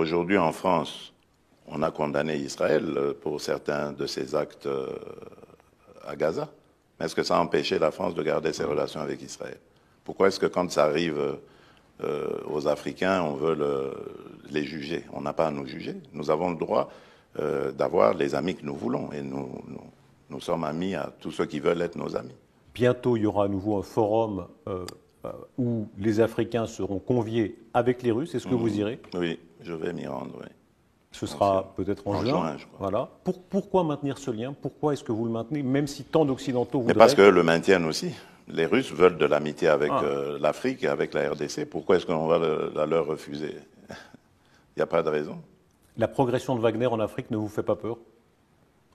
Aujourd'hui, en France, on a condamné Israël euh, pour certains de ses actes euh, à Gaza. Mais est-ce que ça a empêché la France de garder ses relations avec Israël Pourquoi est-ce que quand ça arrive euh, aux Africains, on veut les juger On n'a pas à nous juger. Nous avons le droit d'avoir les amis que nous voulons. Et nous, sommes amis à tous ceux qui veulent être nos amis. Bientôt, il y aura à nouveau un forum. Euh, où les Africains seront conviés avec les Russes. Est-ce que vous mhm. irez Oui, je vais m'y rendre. Oui. Ce sera peut-être en, juin. je crois. Voilà. pourquoi maintenir ce lien Pourquoi est-ce que vous le maintenez, même si tant d'Occidentaux voudraient... Mais parce que le maintiennent aussi. Les Russes veulent de l'amitié avec ah. euh, l'Afrique et avec la RDC. Pourquoi est-ce qu'on va leur refuser Il n'y a pas de raison. La progression de Wagner en Afrique ne vous fait pas peur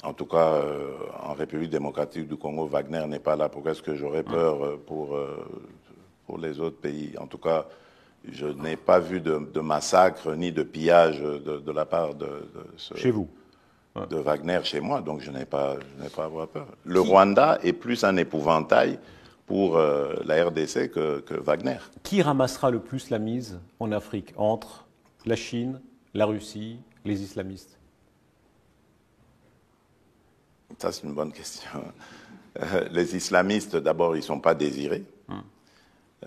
En tout cas, euh, en République démocratique du Congo, Wagner n'est pas là. Pourquoi est-ce que j'aurais ah. peur pour pour les autres pays. En tout cas, je n'ai pas vu de, massacre ni de pillage de, la part de, chez vous de Wagner chez moi, donc je n'ai pas, je pas à avoir peur. Le Rwanda est plus un épouvantail pour euh, la RDC que, Wagner. Qui ramassera le plus la mise en Afrique entre la Chine, la Russie, les islamistes Ça, c'est une bonne question. Euh, les islamistes, d'abord, ils ne sont pas désirés. Hmm.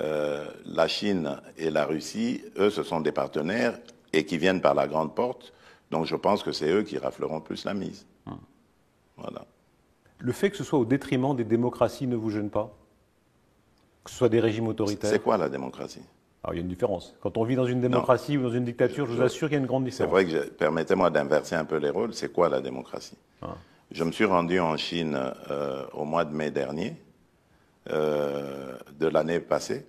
Euh, la Chine et la Russie, eux, ce sont des partenaires et qui viennent par la grande porte. Donc je pense que c'est eux qui rafleront plus la mise. Hum. Voilà. Le fait que ce soit au détriment des démocraties ne vous gêne pas Que ce soit des régimes autoritaires C'est quoi la démocratie Alors il y a une différence. Quand on vit dans une démocratie ou dans une dictature, je vous assure qu'il y a une grande différence. C'est vrai que, permettez-moi d'inverser un peu les rôles, c'est quoi la démocratie ah. Je me suis rendu en Chine euh, au mois de mai dernier. Euh, de l'année passée.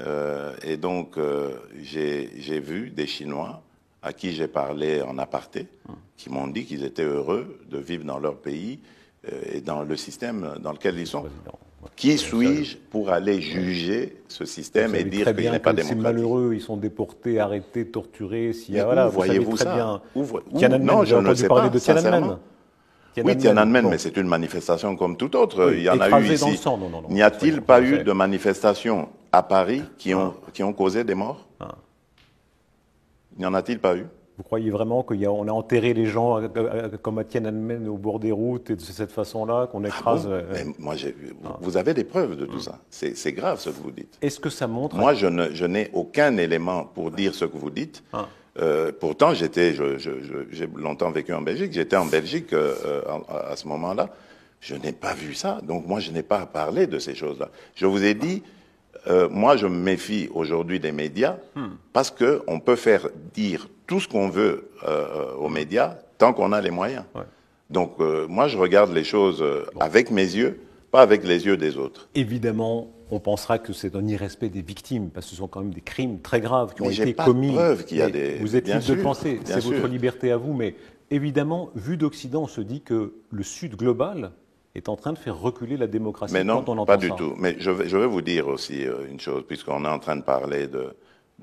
Euh, et donc, euh, j'ai vu des Chinois à qui j'ai parlé en aparté, qui m'ont dit qu'ils étaient heureux de vivre dans leur pays euh, et dans le système dans lequel ils sont. Qui suis-je pour aller juger ce système et dire qu'il n'est pas démocratique sont malheureux, ils sont déportés, arrêtés, torturés. Si, voyez-vous ça bien. Où, où, non, je ne sais pas, de sincèrement. Oui, Tiananmen, mais c'est une manifestation comme toute autre. il y en a eu ici. N'y a-t-il pas eu de manifestations à Paris qui ont, ah. qui ont causé des morts ah. N'y en a-t-il pas eu vous croyez vraiment qu'on a, enterré les gens euh, euh, comme à Tiananmen au bord des routes et de cette façon-là, qu'on ah écrase euh, Mais Vous avez des preuves de tout ça. C'est grave ce que vous dites. Est-ce que ça montre Moi, je n'ai aucun élément pour dire ce que vous dites. Euh, pourtant, j'ai longtemps vécu en Belgique. J'étais en Belgique euh, euh, à, ce moment-là. Je n'ai pas vu ça. Donc moi, je n'ai pas parlé de ces choses-là. Je vous ai dit, moi, je me méfie aujourd'hui des médias hmm. parce que on peut faire dire tout ce qu'on veut aux médias tant qu'on a les moyens. Donc moi, je regarde les choses avec mes yeux, pas avec les yeux des autres. Évidemment, on pensera que c'est un irrespect des victimes, parce que ce sont quand même des crimes très graves qui ont mais été pas commis. De y a des... Vous êtes libre de penser, c'est votre liberté à vous, mais évidemment, vu d'Occident, on se dit que le Sud global est en train de faire reculer la démocratie. Mais non, pas du tout. Mais je vais, vous dire aussi euh, une chose, puisqu'on est en train de parler de,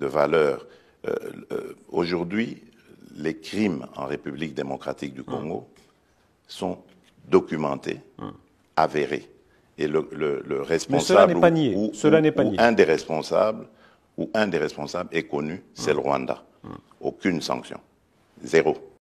valeurs. Euh, euh, aujourd'hui, les crimes en République démocratique du hum. Congo sont documentés, hum. avérés. Et le, responsable cela pas un des responsables ou un des responsables est connu, c'est hmm. le Rwanda. Hmm. Aucune sanction, zéro.